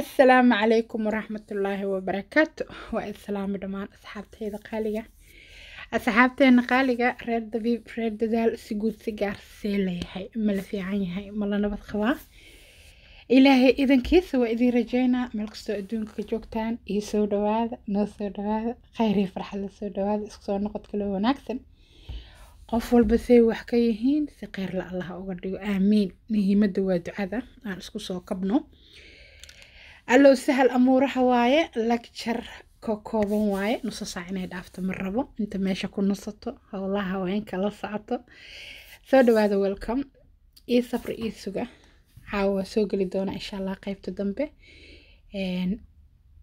asalaamu calaykum waraxmatullaahi wabarakaatu waa islaami dhammaan asxaabteyda qaaliga asxaabteena qaaliga reer dabiib reer dadaal si guud si gaar see layahay mala fiican yahay mala nabad qabaa ilaahay idankiisa waa idiin rajaynaa meel kastoo adduunka ka joogtaan iyo soo dhawaada noo soo dhawaada khayr iyo farxad la soo dhawaada isku soo noqod kale wanaagsan qof walba say wax ka yihiin si kheyr la allaha uga dhigo aamiin muhiimadda waa ducada aan isku soo kabno allow sahal amuuraha waaye lagjar ka kooban waaye nuso saac inay dhaafto ma rabo inta meesha ku nusato howlaha haweenka la socoto soo dhawaada welcome io safri ii suga caawa soo geli doona insha allah qaybta dambe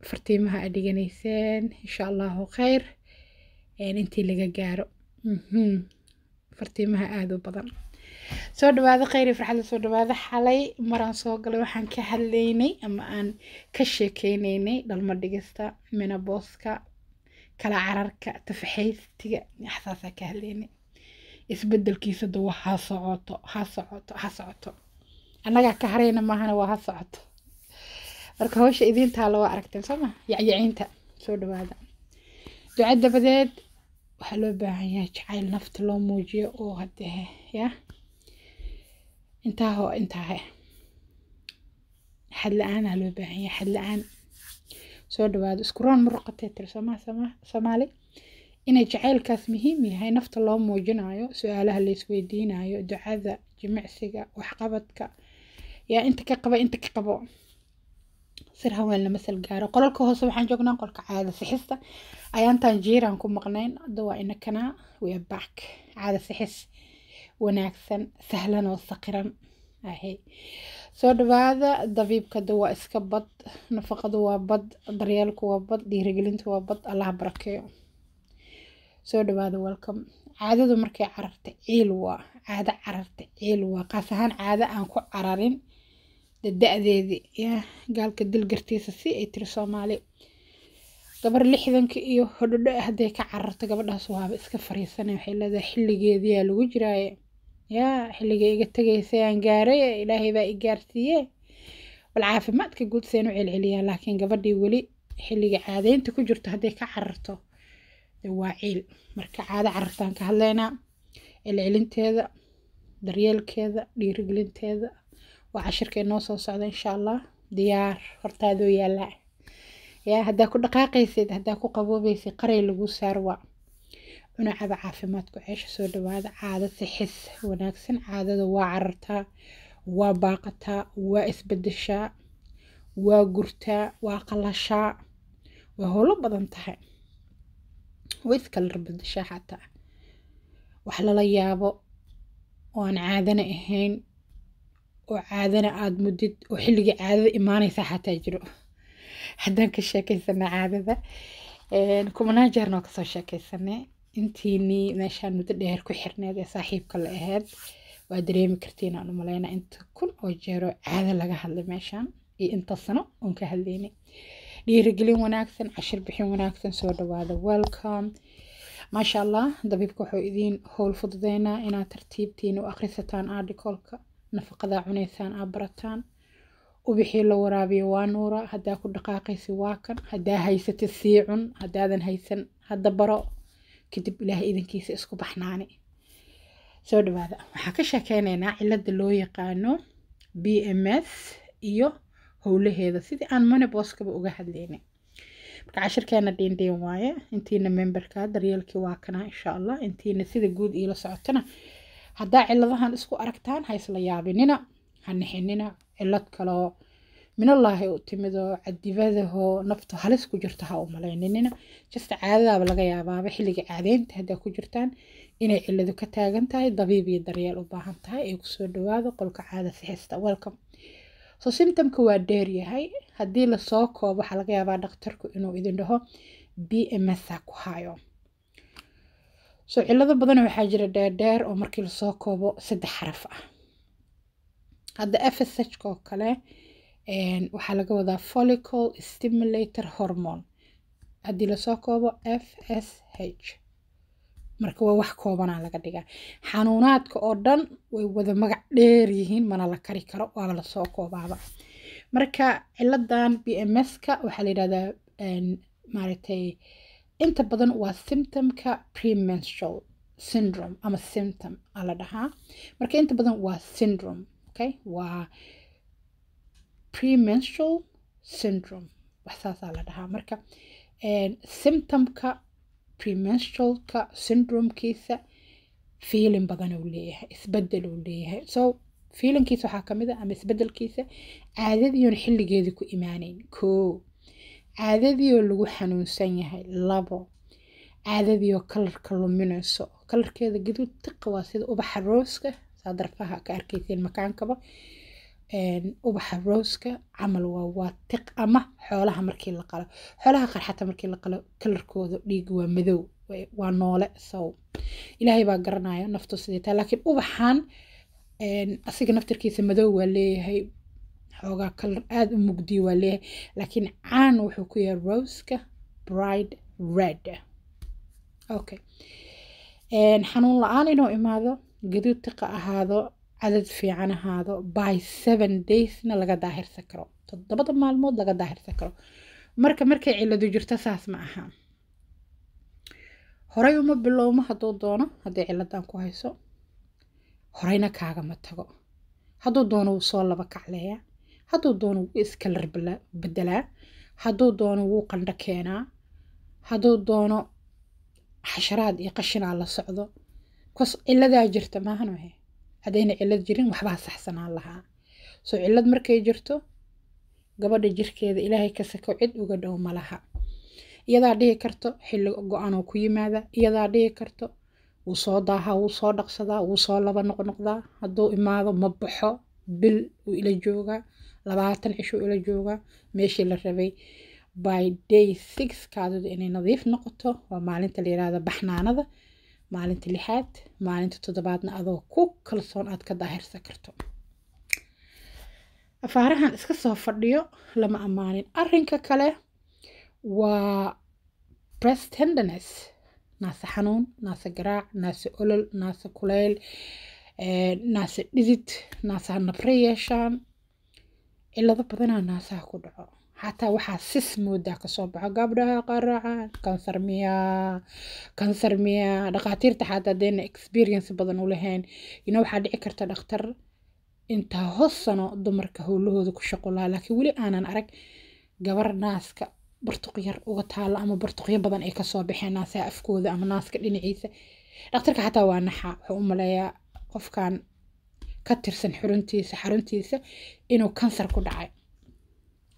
fartiimaha a dhiganayseen insha allahu khayr intii laga gaaro mhm. fartiimaha aada u badan soo dhawaada kheyri farxadla soo dhawaada xalay maraan soo galay waxaan ka hadlaynay ama aan ka sheekeynaynay dhalmo dhigista minabooska kala cararka tafaxaystiga waxsaasaan ka hadlaynay isbedelkiisa dawa ha socoto ha socoto ha socoto annagaa ka harayna maahana waa ha socoto marka hawsha idiintaa loo aragteen soo ma yacyaciinta soo dhawaada duca dabadeed waxaa loo baahan yahay jacayl nafta loo muujiyo oo hadee ah, yaa intaa hoo intaa xad la-aan aa loo baahan yahay xad la-aan soo dhawaado isku raan ma ruqatee tir soomaali inay jacaylkaas muhiim yahay nafta loo muujinayo su-aalaha laysweydiinayo ducada jimicsiga waxqabadka yaa inta ka qaba inta ka qabo sir haween lama salgaaro qolalka hoose waxaan joognaa qolka caada sixista ayaantaan jiiraan ku maqnayn hadda waa inakanaa weaback caada sixis wanaagsan sahlan oo saqiran soo dhawaada dabiibkada waa iska bad nafaqadu waa bad daryeelku waa bad dhiirigelintu waa bad allah barakeeyo soo dhawaada welcom caadadu markay cararta ciil waa caado cararta ciil waa qaas ahaan caado aan ku cararin da-deedii gaalka dilgartiisa si ay tiri soomaali gabar lixdanka iyo hodhodho ah hadday ka cararto gabadhaas waaba iska fariisanay waxay leedahay xilligeediyaa lagu jiraaye yaa xilliga iga tagaysay gaaray ilaahay baa i gaarsiiye bal caafimaadka guud seenu celceliyaa laakiin gabadhii weli xilliga caadeynta ku jirto hadday ka cararto waa ciil marka caado carartaan ka hadleynaa celcelinteeda daryeelkeeda dhiirigelinteeda waa cashirka inoo soo socda insha allah diyaar hortaadoo yaalla yaa haddaa ku dhaqaaqaysid haddaa ku qaboobaysid qaray lagu saar waa cunacada caafimaadku ceesha soo dhawaada caado sixis wanaagsan caadada waa carartaa waa baaqataa waa isbedeshaa waa gurtaa waa qalashaa waa howlo badan tahay waa iskala bedeshaa xataa wax lala yaabo oo aan caadana ahayn oo caadana aada mudid oo xilligai caadada imaaneysa xataa jiro haddaan ka sheekeysana caadada kumanaa jeerna oo kasoo sheekaysanay intiini meeshaan muddo dheer ku xirneed ee saaxiibka la ahayd waa dareemi kartiin aan u inta kun oo jeero caado laga hadlay meeshaan iyo inta sano oon ka hadlaynay dhiirigelin wanaagsan cashir bixin wanaagsan soo dhawaada welcome maasha allah dabiibka wuxuu idiin howl fududeynaa inaad tartiibtiina u akhrisataan ardicolka nafaqadaa cunaysaan aa barataan ubixii la waraabiyo waa nuura haddaa ku dhaqaaqaysa waa kan haddaa haysata sii cun haddaadan haysan hadda baro kadib ilaahay idankiisa isku baxnaani soo dhawaada waxaan ka sheekeyneynaa cilada loo yaqaano b m s iyo howlaheeda sidii aan moneboskaba uga hadlaynay marka cashirkeena dhiindhiin waaye intiina memberka daryeelkii waa kana insha allah intiina sida guud iila socotona haddaa ciladahan isku aragtaan haysla yaabinina ha nixinina cilad kaloo minallaahi u timidoo cadibadahoo naftu halis ku jirto ha u malaynanina jasta caadadaaba laga yaabaaba xilliga caadeynta haddaa ku jirtaan inay ciladu ka taagan tahay dabiib iyo daryeel u baahan tahay ay kusoo dhawaado qolka caada si welcome so simtomka waa dheeryahay haddii lasoo koobo waxaa laga yaabaa dhakhtarku inuu idin dhaho b msa ku hayo so cilado badan waxaa jira dheerdheer oo markii lasoo koobo saddex xaraf ah hadda efeshk oo kale waxaa laga wadaa follicle stimulator hormone haddii lasoo koobo f s h marka waa wax koobanaa laga dhigaa xanuunaadka oo dhan way wada magac dheer yihiin mana la kari karo waaba lasoo koobaaba marka ciladan b m s-ka waxaa la yidhahdaa maaragtay inta badan waa symptomka premenstrual syndrome ama symptom aa la dhahaa marka inta badan waa syndrome okay waa premenstrual syndrome wax la dhahaa marka symptomka premenstrualka syndromekiisa fiilin badan uu leeyahay isbedel uu leeyahay so fiilinkiisa waxaa kamid a ah ama isbedelkiisa caadadiion xilligeedii ku imaaneyn koo caadadiyoo lagu xanuunsan yahay labo caadadiioo kalarka luminayso kalarkeeda gaduud tiqa waa sida ubaxa rooska saa darfaha ka arkeysiin makaankaba ubaxa roska camal waa waatiq ama xoolaha markii la qalo xoolaha qaar xataa markii la qalo kalarkooda dhiig waa madow waa noole sow ilaahay baa garanaya naftu sidii taa laakiin ubaxan asiga naftirkiisa madow waa leeyahay xoogaa kalar aada u mugdiya waa leeyahay laakiin caan wuxuu ku yahay roska bride red okay xanuun la-aan inuu imaado gaduud tiqa ahaado cadad fiican ahaado by seven daysna laga daahirsan karo toddobada maalmood laga daahirsan karo marka markay ciladu jirto saas ma aha horey uma bilowmo hadduu doono haddii ciladan ku hayso horeyna kaagama tago hadduu doono wuu soo laba kacleeya hadduu doono wuu iskalar bedelaa hadduu doono wuu qandho keenaa hadduu doono xasharaad iyo qashinaa la socdo kos ciladaa jirta maahan wahe haddayna cilad jirin waxbaa saxsanaan lahaa soo cilad markay jirto gabadha jirkeeda ilaahay ka sako cid uga dhow malaha iyadaa dhihi karto xilli go-aanoo ku yimaada iyadaa dhihi karto wuu soo daahaa wuu soo dhaqsadaa wuu soo laba noqnoqdaa hadduu imaado ma baxo bil uu ila joogaa labaatan cisho ila joogaa meeshii la rabay by day six kaadadu inay nadiif noqoto waa maalinta la yirahda baxnaanada maalinta lixaad maalinta toddobaadna adoo ku kalsoon aad ka daahirsan karto afaarahan iska soo fadhiyo lama ammaanin arrinka kale waa breast tenderness naase xanuun naase garaac naase olol naase kuleyl eh, naase dhidid naasaha nabre yeeshaan cilado badanaa naasaha ku dhaco xataa waxaa sis moodaa kasoo baxo gabdhaha qaracan kansar miyaa kansar miyaa dhakhaatiirta xataa experience badan u lahayn ina waxaa dhici karta dhakhtar intaa hoos sano dumarka howlahooda ku shaqo laakiin weli aanan arag gabar naaska bartuq yar uga taalo ama bartuqyo badan ay kasoo baxeen naasaha afkooda ama naaska dhinaciisa dhakhtarka xataa waa naxa wuxuu u maleeyaa qofkan ka tirsan xuruntiisa xaruntiisa inuu kansar ku dhacay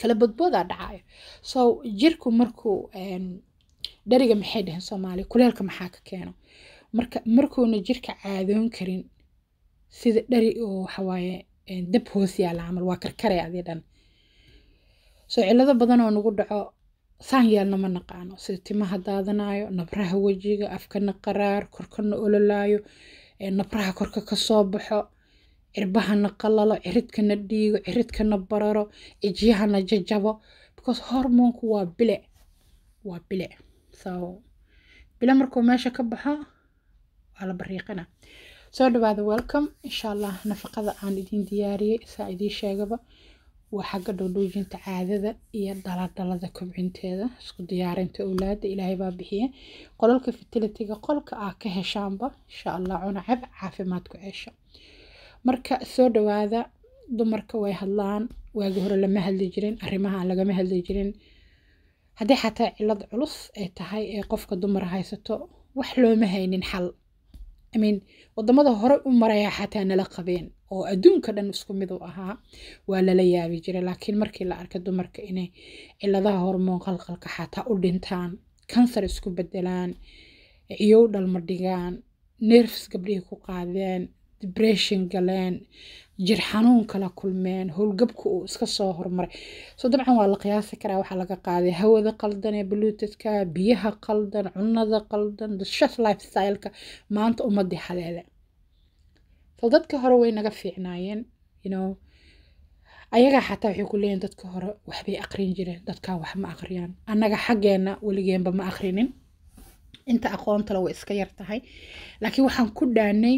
kala badboodaa dhacayo so jirku markuu dhariga maxay dhaheen soomaaliya kuleelka maxaa ka keeno marka markuuna jirka caadoon karin sida dhari oo waxawaaye dab hoos yaala camal waa karkaraya adii dhan soo cillado badan oo nagu dhaco saan yaalna ma naqaano sida timaha daadanayo nabraha wejiga afkana qaraar korkana ololaayo nabraha korka ka soo baxo cirbahana qalalo ciridkana dhiigo ciridkana bararo cijyahana jajabo because hormonku waa bilic waa bilic so bile markuu meesha ka baxo waa la bariiqina soo dhawaada welcome insha allah nafaqada aan idiin diyaariyey saa idiin sheegaba waa xagga dhowdhoojinta caadada iyo dhaladhalada kobcinteeda isku diyaarinta owlaada ilaahay baa bixiya qolalka fitilitiga qolka aa ka heshaanba insha allah cunacab caafimaad ku cesha marka soo dhawaada dumarka way hadlaan waagi hore lama hadli jirin arrimahan lagama hadli jirin haddii xataa cilad culus ay tahay ee qofka dumar haysato wax looma haynin xal imin wadamada hore u maraya xataa nala qabeen oo adduunka dhan isku mid u ahaa waa lala yaabi jiray laakiin markii la arkay dumarka inay ciladaha hormoon qalqalka xataa u dhintaan kansar isku bedelaan ciyow dhalma dhigaan nerfs gabdhihii ku qaadeen dibression galeen jir xanuun kala kulmeen howlgabka uu iska soo horumaray so dabcan waa la qiyaasi karaa waxaa laga qaaday hawada qaldan ee baluutadka biyaha qaldan cunada qaldan shas lifestyleka maanta ummadii haleele so dadka hore way naga fiicnaayeen yno ayagaa xataa waxay ku dadka hore waxbay aqrin jireen dadkaa wax ma aqriyaan annaga xaggeenna weligeenba ma aqrinin inta aqoontale way iska yartahay laakiin waxaan ku dhaanay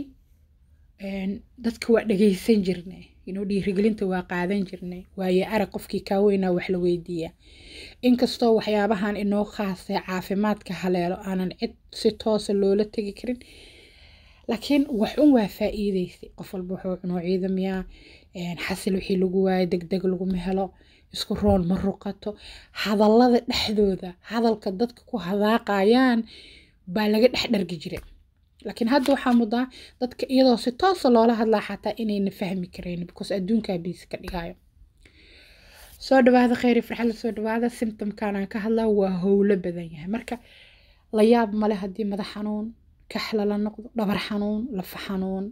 dadka waa dhageysan jirnay inuu dhiirigelinta waa qaadan jirnay waayo arag qofkii kaa weynaa wax la weydiiya inkastoo waxyaabahan inoo khaasee caafimaadka haleelo aanan cid si toosa ah loola tegi karin laakiin wax un waa faa-iideysay qof walba wuxuu cunoo ciidamiyaa xasil wixii lagu waayo degdeg laguma helo isku roon ma ruqato hadallada dhexdooda hadalka dadka ku hadaaqayaan baa laga dhex dhargi jiray laakiin hadda waxaa mudaa dadka iyadoo si toosa ah loola hadlaa xataa inayna fahmi karayn because adduunkaa biisi ka dhigayo soo dhawaada kheyri farxala soo dhawaada simtomkaanaan ka hadlaa waa howlo badan yahay marka la yaab male haddii madax xanuun kaxla la noqdo dhabar xanuun lafa xanuun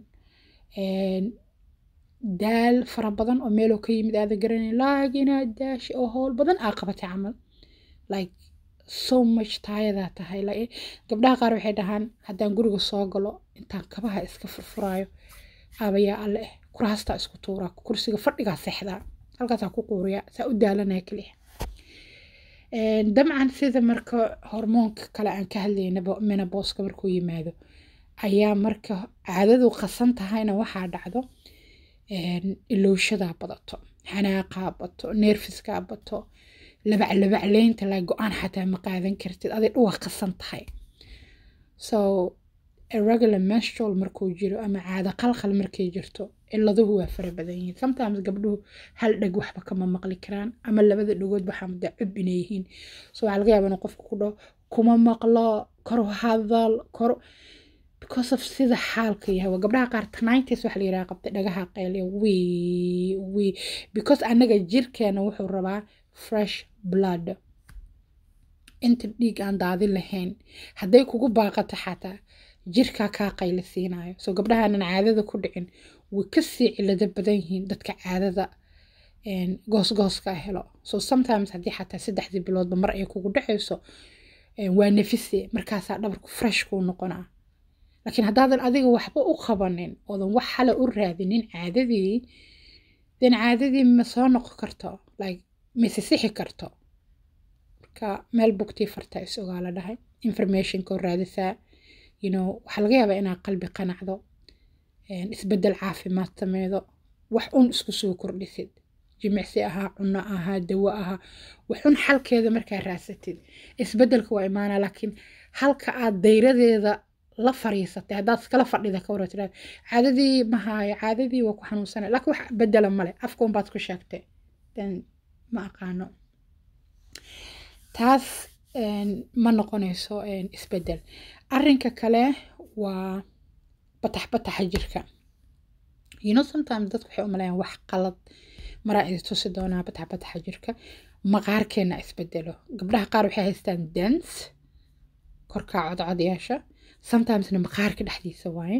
daal fara badan oo meeloo ka yimid aada garanayn laakiin aad daashi oo howl badan aa qabatay camal like so much taayadaa ah tahay lain gabdhaha qaar waxay dhahaan haddaan guriga soo galo intaan kabaha iska furfuraayo aabayaa alle eh kuraastaa isku tuuraa kursiga fadhigaa seexdaa halkaasaa ku quuriyaa saa u daalanaya keliya dabcan sida marka hormoonka kale aan ka hadlayna menabooska markuu yimaado ayaa marka caadadu qasan tahayna waxaa dhacdo ilowshadaa badato xanaaqaa bato neerfiskaa bato labaclabacleynta laa go-aan xataa ma qaadan kartid aday dhuwa qasan tahay so irregular menstrol markuu jiro ama caada qalqal markay jirto ciladuhu waa fara badan yihiin sometimes gabdhuhu hal dheg waxba kama maqli karaan ama labada dhagood waxaa mudda cub inay yihiin so waxaa laga yaaba qofka ku dhaho kuma maqlo kor hadal kor because of sida xaalka yahay gabdhaha qaar tanites waxa la yiraha qabta dhagaha qayliya wii wii because annaga jirkeena wuxuu rabaa fresh blood inta dhiig aan daadin lahayn hadday kugu baaqato xataa jirkaa kaa qayli siinayo soo gabdhahaanan caadada ku dhicin way kasii cilado badan yihiin dadka caadada goosgooska helo so sometimes haddii xataa saddexdii biloodba mar ay kugu dhacayso waa nafise markaasaa dhabarku fresh kuu noqonaa laakiin haddaadan adiga waxba u qabanin oodan wax xala u raadinin caadadii den caadadii ma soo noqon karto like mise karto marka meel bugtii farta isogaa la dhahay informationkoo raadisaa ynow waxaa laga yaabaa inaad qalbi qanacdo isbedel caafimaad sameedo wax un isku soo kordhisid jimicsi ahaa cunno ahaa dawo ahaa waxun xalkeeda markaa raasatid isbedelka waa imaana laakiin halka aad dayradeeda la fariisatay haddaad iskala fadhida ka wara caadadii mahaayo caadadii waa ku xanuunsana laakiin wax bedela male afka unbaad ku sheegtay ma aqaano taas ma noqonayso isbedel arinka kale waa batax jirka you know sometimes dadku waxay u malayaan wax qalad maraa idi tusi doonaa batax jirka maqaarkeena isbedelo gabdhaha qaar waxay haystaan dance korkaa codcodyaasha sometimesna maqaarka dhexdiisa waaye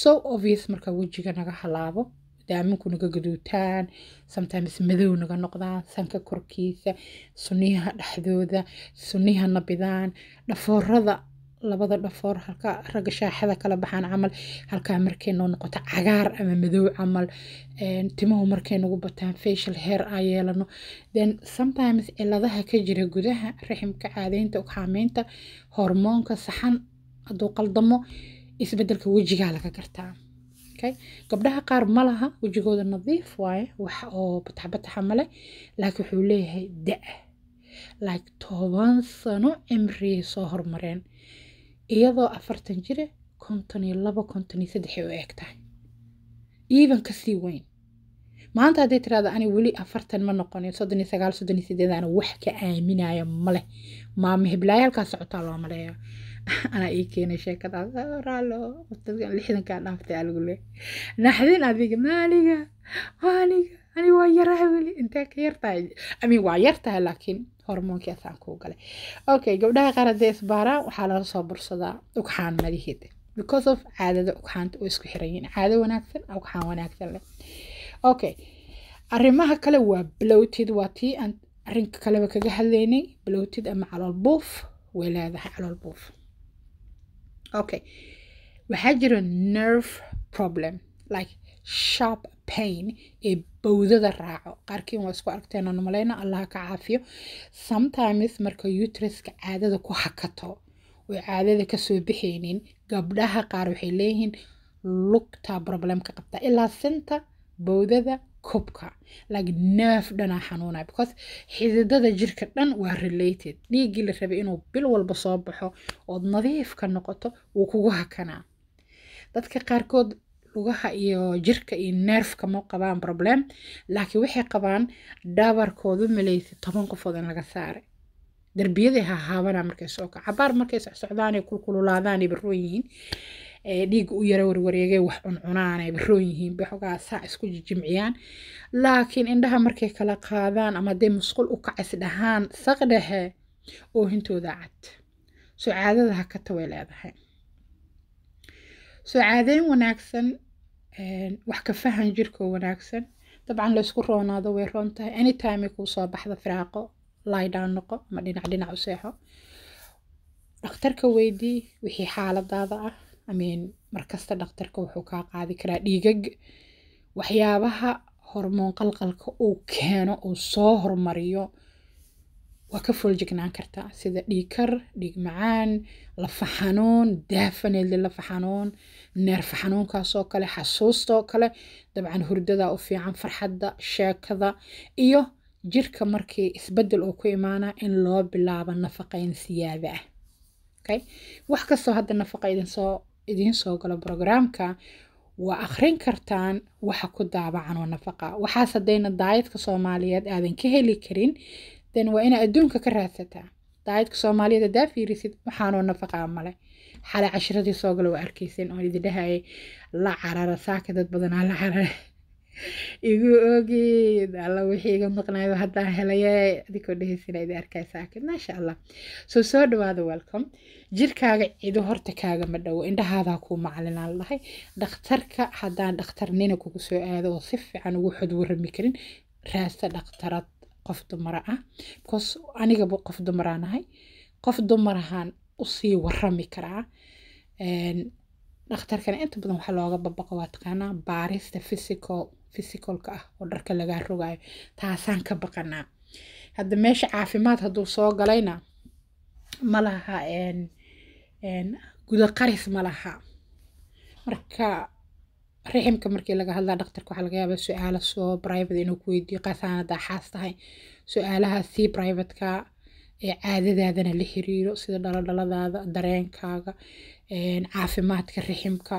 so obvious marka wejiga naga halaabo daamankuu naga gaduutaan sometimes madow naga noqdaan sanka korkiisa sunniyaha dhexdooda sunniyaha nabidaan dhafoorada labada dhafoor halka ragga shaaxada kala baxaan camal halkaa markay noo noqoto cagaar ama madow camal timahu markay nagu bataan facial hair aa yeelano then sometimes ciladaha ka jira gudaha raximka caadeynta ukhaameynta hormoonka saxan hadduu qaldamo isbedelka wejigaa laga gartaa okay gabdhaha qaar ma laha wejigooda nadiif waaye wax oo bataxbataxa male laakiin wuxuu leeyahay da-a toban sano cimriyay soo hormareen iyadoo afartan jire konton iyo laba konton iyo saddex ay u eeg tahay even kasii weyn maanta hadday tirahda ani weli afartan ma noqonin soddon iyo sagaal soddon iyo sideed wax ka aaminaya maleh maama heblaayaalkaa socotaa loo maleeyaa anaa ii keenay sheekadaas raalo lixdankaa dhaaftay aligu le naxdin adiga maaliga maaliga ani waa yaraa weli intee ka yartahay amin waa yartahay laakiin hormoonkeasaan kuu galay okay gabdhaha qaar haddee waxaa laga soo bursadaa ugxaan madaheeda because of caadada ugxaanta oo isku xiran caado wanaagsan ah ugxaan wanaagsan leh okay arrimaha kale waa blowted waa tii aan arrinka kaleba kaga hadlaynay blowted ama calool buuf way leedahay calool buuf okay waxaa jira nerve problem like sharp pain ee bowdada raaco qaarkiin waa isku aragteen oon maleyna allah ka caafiyo sometimes marka utriska caadada ku hakato oo caadada kasoo bixaynin gabdhaha qaar waxay leeyihiin lugtaa problemka qabtaa ilaa sinta bowdada kubka like nerf dhanaa xanuunaya because xididada jirka dhan waa related dhiiggii la rabay inuu bil walba soo baxo ood nadiifka noqoto wuu kugu hakanaa dadka qaarkood lugaha iyo jirka iyo neerfka ma qabaan problem laakiin waxay qabaan dhabarkoodu maleysa toban qofood in laga saare derbiyaday hahaabanaa markay soo kaca cabaar markay socsocdaanay kulkululaadaanay barroon yihiin dhiiga u yara warwareegay wax cuncunaana baroon yihiinba xogaa saa isku jijimciyaan laakiin indhaha markay kala qaadaan ama dee musqul u kacis dhahaan saqdhehe oohintooda cad soo caadada ha ka taway leedahay soo caadeyn wanaagsan wax ka fahan jirkoo wanaagsan dabcan laysku roonaado way roon tahay anytime kuu soo baxda firaaqo laydhaan noqo ama dhinac dhinac u seexo dhakhtarka weydii wixii xaaladaada ah amin markasta dhakhtarka wuxuu kaa qaadi karaa dhiigag waxyaabaha hormoon qalqalka uu keeno uu soo hormariyo waa ka fooljignaan kartaa sida dhiigkar dhiig macaan lafa xanuun daafaneedle lafa xanuun neerfa xanuunkaasoo kale xasuustaoo kale dabcan hurdada u fiican farxadda sheekada iyo jirka markii isbedel uu ku imaanaa in loo bilaabo nafaqayn siyaada ah okay? wax kastoo hadda nafaqa idinsoo idiin soo galo brograamka waa akhrin kartaan waxa ku daabacan oo nafaqa waxaas haddayna daayadka soomaaliyeed aadan ka heli karin den waa inaa adduunka ka raadsataa daayadka soomaaliyeed haddaa fiirisid waxaanoo nafaqaa male xale cashiradii soo gale waa arkaysan oo idin dhahayay la carara saaka dad badanaa ah, la carara igu ogeed alla wixii iga maqnaayo haddaan helaya adikoo dhehaysiina idi arkaysa akid maasha allah soo soo dhawaada welcome jirkaaga cido horta kaagama dhowo indhahaadaa kuu maclinaan lahay dhakhtarka haddaan dhakhtarnina kugu soo aado oo si fiican ugu xodwarami karin raasta dhakhtarad qof dumara ah bcause anigaba qof dumaraan ahay qof dumarahaan usii warami karaa dhakhtarkana inta badan waxaa looga babaqa waa taqaanaa baarista physical fisikalka ah oo dharka lagaa rogaayo taasaan ka baqanaa hadda meesha caafimaad hadduu soo galayna malaha gudaqaris malaha marka riximka markii laga hadlaa dhaktarka waxaa laga yaabaa su-aala soo private inuu ku weydiiyo qasaanadaa xaas tahay su-aalahaas sii ee caadadaadana la xiriiro sida dhalodhaladaada dareenkaaga caafimaadka riximka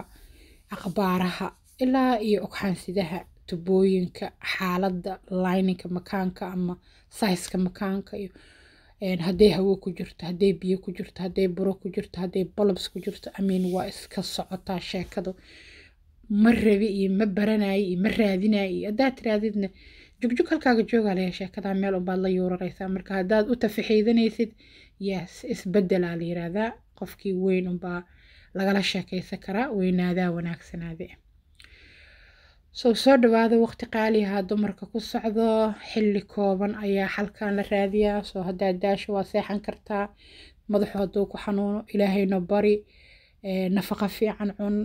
aqbaaraha ilaa iyo ogxaansidaha tubooyinka xaalada lininka makaanka ama sayska makaanka iyo eh, hadday hawo ku jirto hadday biyo ku jirto hadday buro ku jirto hadday bolobs ku jirto amin waa iska socotaa sheekadu ma rabi iyo ma baranaye iyo ma raadinaye iyo haddaad tiraadidna jugjug halkaaga joogaa layaa sheekadaa meel unbaad la yuuraraysaa marka haddaad u tafaxiidanaysid yes isbedelaa la yiraahdaa qofkii weyn unbaa lagala sheekaysan karaa weynaadaa wanaagsanaade soo soo dhawaada waqti qaaliahaa dumarka ku socdo xilli kooban ayaa xalkan la raadiyaa soo haddaad daasho waa seexan kartaa madaxu hadduu ku xanuuno ilaahayna bari nafaqa fiican cun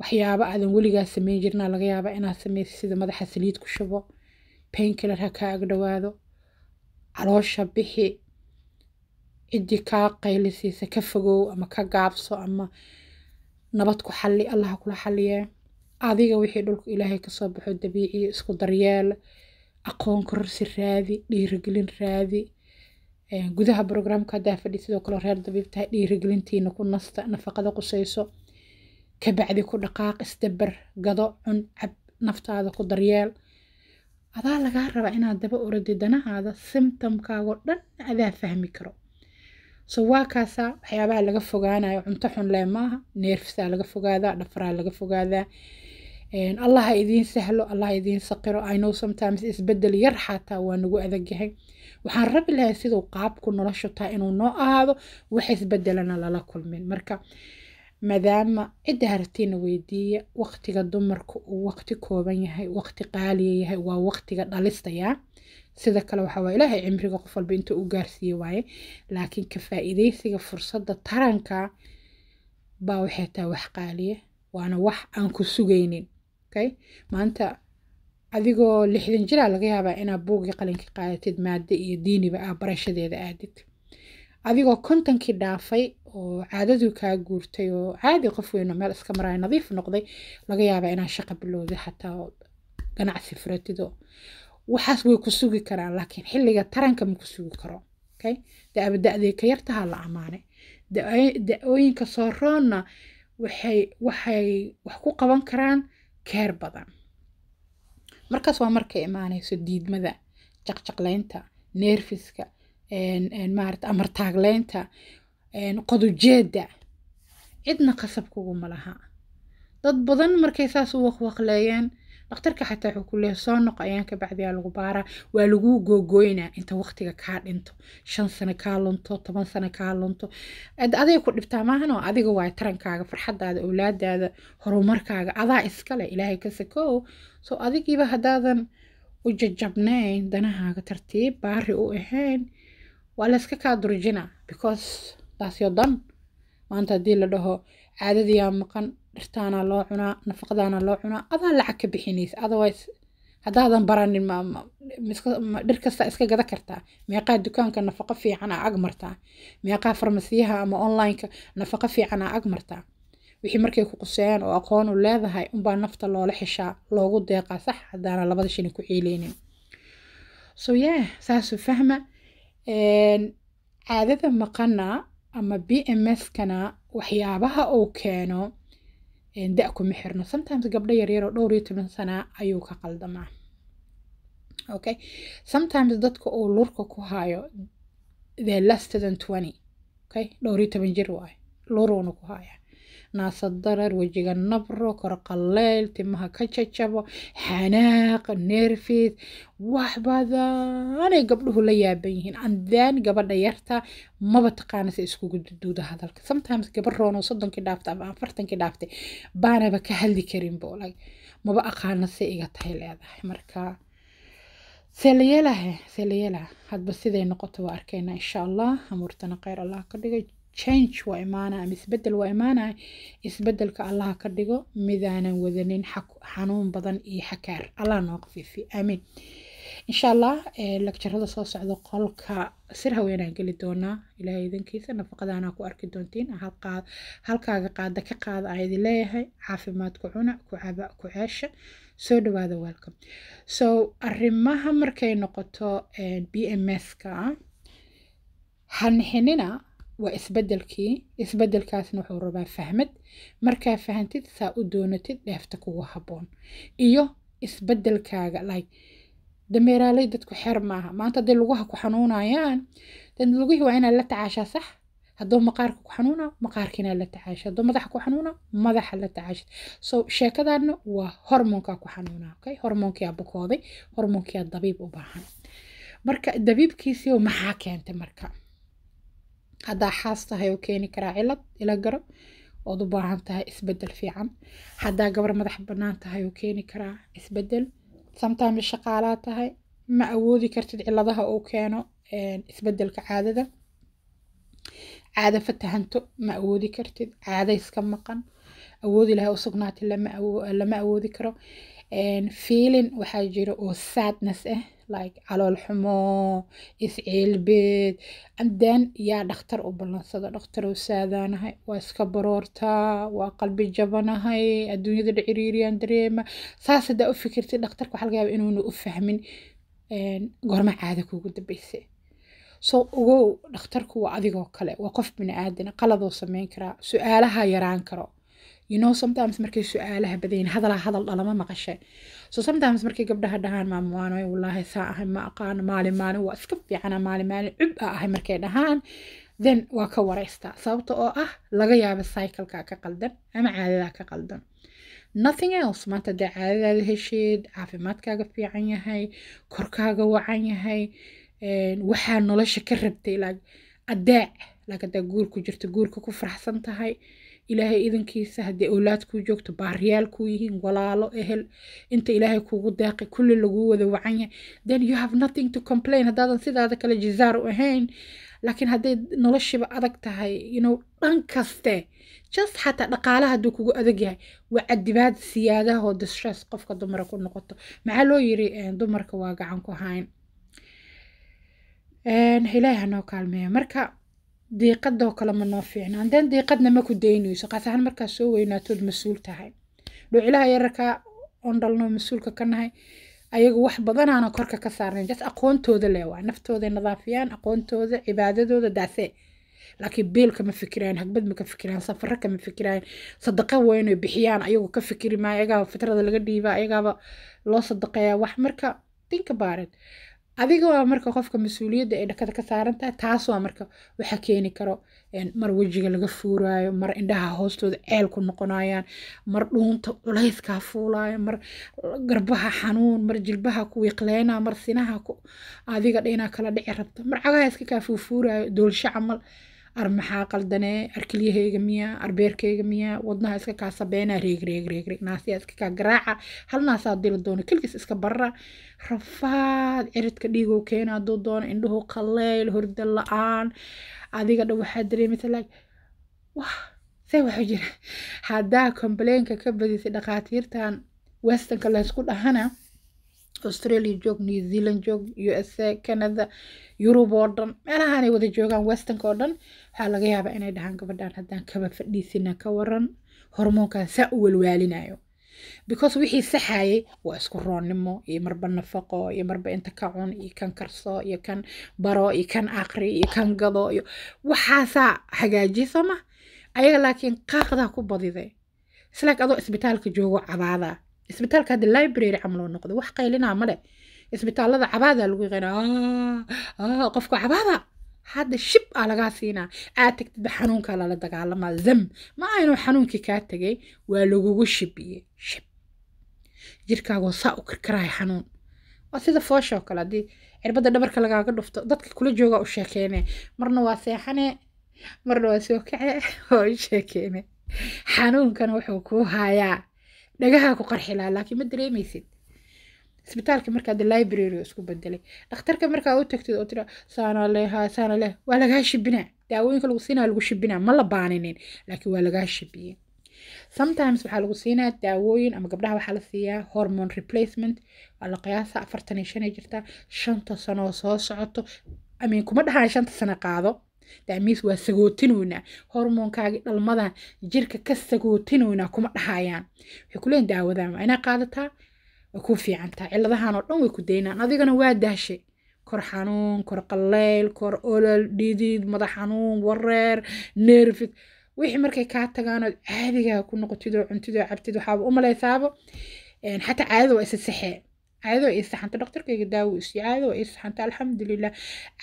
waxyaaba aadan weligaa sameyn jirnaa laga yaaba inaad samaysa sida madaxa saliid ku shubo painkiller ha kaa ag caloosha bixi ciddii kaa qaylisiisa ka fogow ama ka gaabso ama nabad ku xalli allaha kula xalliyee adiga wixii dhulka ilaahay kasoo baxo dabiiciya isku daryeel aqoon kororsi raadi dhiirigelin raadi gudaha brograamka haddaa fadhi sidoo kale reer dabiib dhiirigelintiina ku nasta nafaqada qusayso kabacdi ku dhaqaaq isdabar gado cun cab naftaada ku daryeel adaa lagaa rabaa inaad daba oradi danahaada simtomkaagoo dhan adaa fahmi karo so waa kaasaa waxyaabaha laga fogaanayo cunto xun lee maaha neerfisaa laga fogaadaa dhafaraa laga fogaadaa allah ha idiin sahlo allah ha idiin saqiro i know sometimes isbedel yar xataa waa nagu adagyahay waxaan rabi lahay siduu qaabku noloshu tahay inuu noo ahaado wax isbedelana lala kulmin marka maadaama cidda hartiina weydiiya waqtiga dumarku uu waqti kooban yahay waqti qaaliya yahay waa waqtiga dhalistaya sida kale waxawaa ilaahay cimriga qof walba inta u gaarsiiye waaye laakiin ka faa'iidaysiga fursadda taranka baa waxay tahay wax qaaliya waana wax aan ku sugaynin okay maanta adigoo lixdan jiraa ah laga yaabaa inaad buuggii qalinka qaadatid maaddo iyo diiniba ah barashadeeda aadid adigoo kontankii dhaafay oo caadadii kaa guurtay oo caadi qof weyno meel iska maraayo nadiif noqday laga yaabaa inaad shaqa bilowda xataa ganacsi furatido waxaas way ku sugi karaan laakiin xilliga taranka ma ku sugi karo okay da-abada-day ka yartahaa la ammaane da-ooyinka roonna waxay waxay wax ku qaban karaan keer badan markaas waa markay imaanayso diidmada jaqjaqlaynta neerfiska maarata amartaaglaynta qodujeeda cidna qasab kuguma laha dad badan markay saas u waqwaqleeyeen dhaktarka xataa wuxuu ku leeyahay soo noq ayaan ka bacdiyaa lagu baaraa waa lagu googoynaa inta waqtiga kaa dhinto shan sano kaa lunto toban sano kaa lunto aday ku dhibtaa maahanoo adiga waay tarankaaga farxadaada owlaadaada horumarkaaga adaa iskale ilaahay ka sakow soo adigiiba haddaadan u jajabnayn danahaaga tartiib baari u ahayn waa layska kaa durjina because taasyo dan maanta haddii la dhaho caadadayaa maqan dhirtaana loo cunaa nafaqadaana loo cunaa adaa lacag ka bixinaysa otherwise haddaadan baranin dhir kasta iska gada kartaa meeqaa dukaanka nafaqo fiican ag martaa meeqaa farmasiyaha ama onlineka nafaqo fiican ag martaa wixii markay ku quseeyaan oo aqoonu leedahay unbaa nafta loola xishaa loogu deeqaa sax haddaana labada shilin ku ciileynin so yeah saasuu fahma caadada maqana ama b m s kana waxyaabaha uu keeno da kuma xirno sometimes gabdho yaryaroo dhowr iyo toban sanaa ayuu ka qaldamaa okay sometimes dadka uu lurka ku hayo the less than twenty okay dhowr iyo toban jir waay luruuna ku hayaa naasad darar wejiga nabro korqaleyl timaha ka jajabo xanaaq neerfis wax badanay gabdhuhu la yaaban yihiin andaan gabadha yarta maba taqaanase iskugu duduuda hadalka sometimes gabar roonoo soddonkii dhaafta ama afartankii dhaaftay baanaba ka hadli karin bolag maba aqaana se iga tahay leedahay marka seelayeelaha seelayeela hadba siday noqoto waa arkaynaa insha allah hamuurtana kheyr allah ka dhigay change waa imaanaya ama isbedel waa imaanaya isbedelka allaha ka dhigo midaanan wadanin xanuun badan iyo xakaar allah nooga fiifi aamiin insha allah lagjarada soo socda qolka sir haweenaan geli doonaa ilaah idankiisa nafaqadaana ku arki doontiin halkaaga qaada ka qaada aan idin leeyahay ku cuna ku caba ku ceesha soo dhawaada welcome so arrimaha markay noqoto b m s ka hanixinina waa isbedelkii isbedelkaasna wuxuu rabaa fahmad markaa fahantid saa u doonatid dheefta kugu habboon iyo isbedelkaaga like dameeraaley dadku xeer maaha maanta hadday lugaha ku xanuunayaan dad lugihii waa inaad la tacaashaa sax hadduu maqaarka ku xanuuna maqaarkiinaa la tacaasha hadduu madaxa ku xanuuna madaxa la tacaasha so sheekadaanna waa hormoonkaa ku xanuuna okay hormoonkiyaa bukooday hormoonkiyaa dabiib u baahan marka dabiibkiisiio maxaa keentay marka haddaa xaas tahay oo keeni karaa cilad ila garab ood u baahan tahay isbedel fiican haddaa gabar madax banaan tahay oo keeni karaa isbedel samtime shaqaalaa tahay ma awoodi kartid ciladaha uu keeno isbedelka caadada caado fatahanto ma awoodi kartid caado iska maqan awoodi lahay u sugnaati lama awoodi karo feelin waxaa jira oo sadness ah like calool xumo isciilbeed then yaa dhakhtar u ballansado dhakhtarow saadaanahay waa iska baroortaa waa qalbi jabanahay adduunyada dhaciriiriyaan dareema saas haddaa u fikirtid dhakhtarka waxaa laga inuuna u fahmin goorma caada kuugu dambeysay so ogow dhakhtarku waa adigoo kale waa qof bini aadana qaladoo sameyn karaa su-aalaha yaraan karo you know sometimes markay su-aalaha badayin hadalaa hadal dhalama maqashay so sometimes markay gabdhaha dhahaan maamwaanoy wallaahi saa ahay ma aqaano maalin waa iska fiicana maalin cub a ahay markay dhahaan then waa ka waraystaa sababta oo ah laga yaabo cycleka ka qaldan ama caadadaa ka qaldan nothing else maanta dee caadadaada hesheed caafimaadkaaga fiican yahay korkaaga wacan yahay waxaa nolosha ka rabtay adeec lakadaa guurku jirta guurka ku faraxsan tahay ilaahay idankiisa haddii owlaad kuu joogto baaryaal kuu yihiin walaalo ehel inta ilaahay kugu deeqay kulli laguu wada wacanya then you have nothing to complain haddaadan sidaada kale jizaar u ahayn laakiin hadday noloshiiba adag tahay you know dhan kaste just xataa dhaqaalaha hadduu kugu adag yahay waa cadibaad siyaadahoo distress qofka dumara ku noqoto maxaa loo yiri eh, dumarka waa gacan ku hayn ilaahay hanoo kaalmeeya marka diiqadoo kale ma noo fiicna hadeen diiqadna ma ku daynayso qaas ahaan markaa soo weynaatood mas-uul tahay dhuucilaha yararkaa ondhalno mas-uulka ka nahay ayaga wax badanaana korka ka saarnayn jas aqoontooda leh waa naftooda nadaafiyaan aqoontooda cibaadadooda daasee laakiin biilka ma fikiraan hagbad ma ka fikiraan safara kama fikiraan sadaqa weynoy bixiyaan ayagu ka fikiri maayo ayagaaba fitrada laga dhiibaa ayagaaba loo sadaqeeyaa wax marka dinka baared adiga waa marka qofka mas-uuliyadda ee dhakada ka saaran tahay taaswaa marka waxa keeni karo mar wejiga laga fuuraayo mar indhaha hoostooda ceel ku noqonayaan mar dhuunta culayskaa fuulaayo mar garbaha xanuun mar jilbaha ku wiiqleyna mar sinaha ku adiga dhinaa kala dhici rabta mar cagaha iska kaa fuufuuraayo doolsho camal ar maxaa qaldanee ar kelyahayga miya ar beerkayga miya wadnaha iska kaa sabeenaa reegreegreegreeg naasiyaa iska kaa garaaca hal naasaa dilo doono kelgiis iska barra rafaad ciridka dhiigo keena hadduu doono indhuhu qaleyl horda la-aan adiga dhan waxaa dareemaysa laag wah see waxaa jira haddaa kombaleenka ka badisay dhakhaatiirtan westanka laysku dhahana australia joog new zealand joog u s a canada yurub oo dhan meelahaanay wada joogaan westonka oo dhan waxaa laga yaabaa inay dhahaan gabadhaan haddaan kaba fadhiisina ka waran hormoonkan saa u walwaalinayo because wixii saxayay waa isku roonnimo iyo marba nafaqo iyo marba inta ka cun iyo kan karso iyo kan baro iyo kan aqri iyo kan gado iyo waxaasaa hagaajiya sooma ayaga laakiin qaaqdaa ku badiday islaak adoo isbitaalka joogo cabaadaa isbitaalka hadda library camal oo noqdo wax qaylinaa male isbitaalada cabaadaa lagu yaqaana qofka cabaada hadda shib aa lagaa siinaa aad tagtidba xanuunkaa lala dagaalamaa zam ma aynuu xanuunkii kaa tegay waa lagugu shibiye shib jirkaagoo saa u karkaraaya xanuun waa sida foosha oo kale haddii cirbadda dhabarka lagaaga dhufto dadka kula joogaa u sheekeene marna waa seexane marna waa soo kace oo u sheekeene xanuunkana wuxuu kuu haayaa dhagahaa ku qarxilaa laakiin ma dareemaysid isbitaalka markaad library isku bedelay dhakhtarka markaa u tagtid oo tira saanalesaana leh waa lagaa shibina daawooyinka lagu siinaa lagu shibinaa ma la baaninin laakiin waa lagaa shibiye sometimes waxaa lagu siinaa daawooyin ama gabdhaha waxaa la siiyaa hormone replacement waa la qiyaasa afartan iyo shan jirtaa shanta sano soo socoto amin kuma dhahaan shanta sano qaado daamiis waa sagootinoonaa hormoonkaaga dhalmadan jirka ka sagootinoonaa kuma dhahayaan waxay kuleen daawadaan waa inaa qaadataa waa ku fiicantaa ciladahan oo dhan way ku daynaan adigana waa daashay kor xanuun kor qallayl kor olol dhidid madax xanuun wareer neerfid wixii markay kaa tagaan ood caadigaa ku noqotid oo cuntid oo cabtid waxaaba u malaysaaba xataa caadada waa isa saxee caadada ay saxanta dhakhtarkayga daawo isii caadada ay saxanta alxamdulilah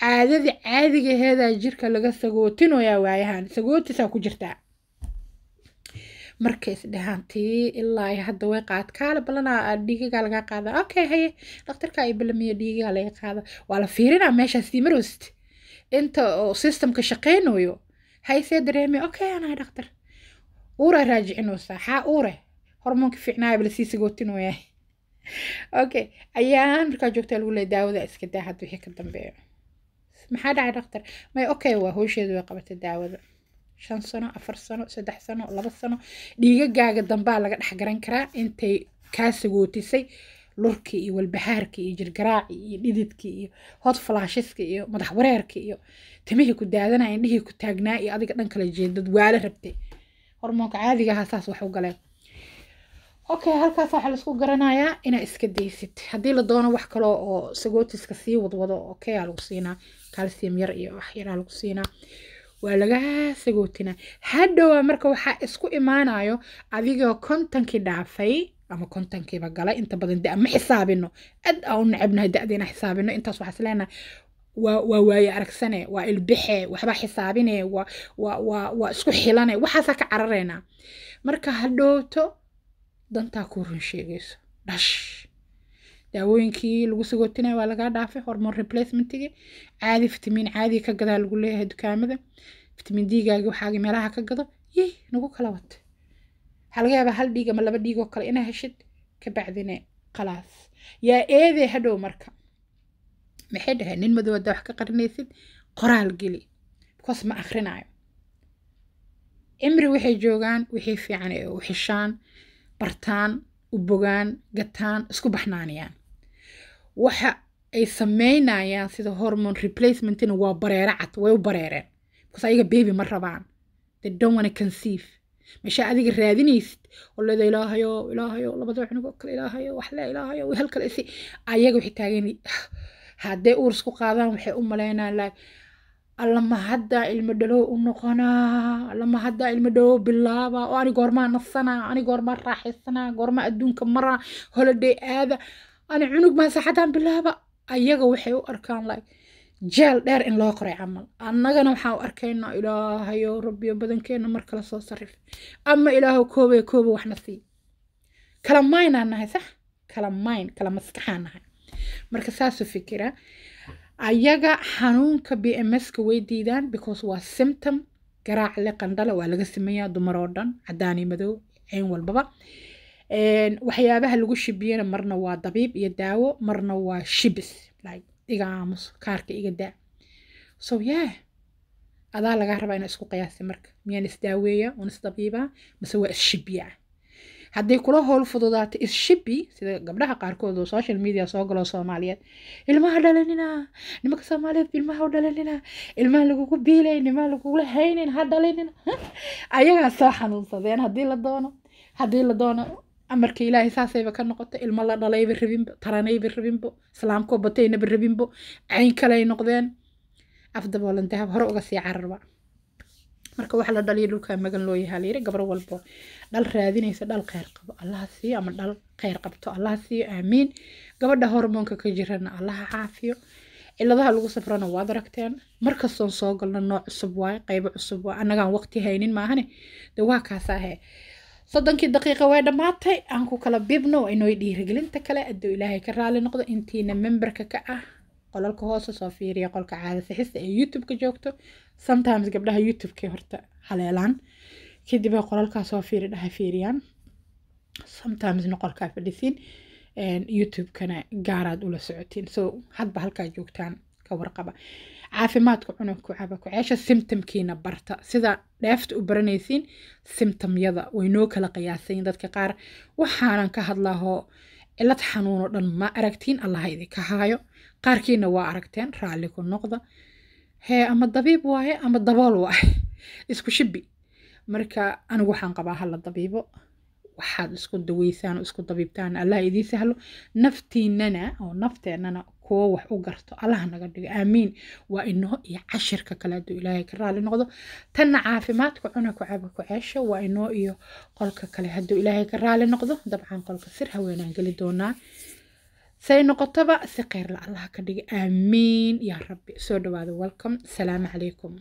caadada caadigaheedaa jirka laga sagootinoyaa waayahan sagootisaa ku jirtaa marka isdhahaantii ilaa hadda way qaad kaale balanaa dhiigagaa lagaa qaada okay haye dhakhtarka ay balamiya dhiigagaa laga qaada waa la fiirinaa meeshaas dimarost inta systemka shaqeynayo haysee dareemay okay anahay dhakhtar uuraa raajicinaysaa xaa uure hormoonka fiicnaaya bala sii sagootinoyaa okay ayaan markaa joogta lagu leey daawada iska daa hadda wixii ka dambeeyo maxaa dhacay dhaktar may okay waa howsheeda way qabatay daawada shan sano afar sano saddex sano laba sano dhiigagaaga dambaa laga dhex garan karaa intay kaa sagootisay lurkii iyo walbahaarkii iyo jirgaraaci iyo dhididkii iyo hod falaashiskii iyo madax wareerkii iyo timihii ku daadanaa indhihii ku taagnaa iyo adiga dhan kala jeedad waala rabtay hormoonka caadiga saas wax u galeen okay halkaas waxaa laisku garanayaa inaa iska daysid haddii la doono wax kalo oo sagootiska sii wadwado okay aa lagu siinaa calcium yar iyo wax yaraa lagu siinaa waa lagaa sagootinaa hadhowaa marka waxaa isku imaanayo adigoo kontonkii dhaafay ama kontonkiiba galay inta badan da ma xisaabino aad aa u necabnahay da xisaabino intaas waxaa isleenahay waa waaye aragsane waa ilbixe waxba xisaabine waa isku xilane waxaasaa ka cararaynaa marka hadhowto dantaa ku run sheegayso dhash daawooyinkii lagu sagootinaya waa lagaa dhaafay hormon replacementiga caadi fitamiin caadi ka gadaa lagu leeyahay dukaamada fitamiin diigaagi waxaagi meelaha ka gado yey nagu kala wata waxaa laga yaabaa hal dhiig ama laba dhiigoo kale inaa heshid ka bacdina khalaas yaa eedee hadhow marka maxay dhaheen nin madow haddaa wax ka qarinaysid qoraal geli because ma akrinaayo cimri waxay joogaan wixii fiican ee u xishaan bartaan u bogaan gataan isku baxnaanayaan waxa ay sameynayaan sida hormon replacementina waa bareere cad way u bareereen because ayaga baby ma rabaan they don't wanna conceive meesha adiga raadinaysid oo leeda ilaahayo ilaahayo labada cunugoo kale ilaahayo waxle ilaahayo kale si ayaga waxay taagan ah, hadday uurs ku qaadaan waxay u maleynaan like allama haddaa ilmo dhalow u noqonaa allama haddaa ilmo dhalow bilaaba oo ani goormaa nasanaa ani goormaa raaxaysanaa goormaa adduunka maraa holoday aada ani cunug maasaxadaan bilaaba ayaga waxay u arkaan like jeel dheer in loo qoray camal annagana waxaan u arkaynaa ilaahayo rabbiyo badankeena mar kale soo sarrif ama ilaahow koobe kooba waxna sii kala maynaan nahay sax kala mayn kala maskaxaan nahay marka saasuu fikira ayaga xanuunka b m s-ka way diidaan because waa symptom garaac le qandhala waa laga sameeyaa dumar oo dhan cadaani madow ceen walbaba waxyaabaha lagu shibiyana marna waa dabiib iyo daawo marna waa shibis like iga aamus kaarka iga daa so yeah adaa lagaa rabaa inaa isku qiyaasay marka miyaan isdaaweeya oon isdabiibaa mase waa isshibiyaa hadday kula howl fududaato isshibi sida gabdhaha qaarkood oo social media soo galo soomaaliyeed ilmaha dhalaninaa nimanka soomaaliyeed ilmaha dhalaninaa ilmaha lagugu biilay nimaha lagugula haynin ha dhalanina ayagaa soo xanuunsadeen haddii la doono haddii la doono amarka ilaahay saasayba ka noqoto ilmo la dhalayba rabinbo taranayba rabinbo islaamkoo bataynaba rabinbo cayn kaley noqdeen afdaboolan dahab hore uga sii cararba marka waxa la dhaliya dhulka magan loo yahaa layiri gabro walbo dhal raadinaysa dhal kheyr qabo allaha siiyo ama dhal kheyr qabto allaha siiyo aamiin gabadha hormoonka ka jirana allaha caafiyo ciladaha lagu safrana waad aragteen markastoon soo galno nooc cusub waaye qeybo cusub waa annagaan waqti haynin maahane dee waa kaasaahe ah soddonkii daqiiqa way dhammaatay aan ku kala bibno inooy dhiirigelinta kale aduu ilaahay ka raali noqdo intiina memberka ka ah qolalka hoose soo fiiriya qolka caada ee youtube-ka joogto sometimes gabdhaha youtube-ka horta haleelaan kadib qolalkaa soo fiiri dhaha fiiriyaan sometimesna qolkaa fadhisiin youtube-kana gaaraad ula socotiin so hadba halkaa joogtaan ka warqaba caafimaadka cunugku caba ku-ceesha simtomkiina barta sida dheefta u baranaysiin simtomyada way noo kala qiyaasayin dadka qaar waxaanan ka hadlaahoo cilad xanuunoo dhan ma aragtiin allaha idinka haayo qaarkiina waa aragteen raalli ku noqda hee ama dabiib waaye ama dabool waaye isku shibi marka anigu waxaan qabaa hala dabiibo waxaad isku daweysaan oo isku dabiibtaan allah idiin sahlo naftiinana oo nafteennana kuwo wax u garto allah naga dhigo aamiin waa inoo iyo cashirka kale hadduu ilaahay ka raali noqdo tanna caafimaadka cuna kucaba ku ceesho waa inoo iyo qolka kale hadduu ilaahay ka raali noqdo dabcan qolka sir haweenaan geli doonaa say noqotaba si kheyr la allaha ka dhiga aamiin yaa rabbi soo dhawaada welcome asalaamu calaykum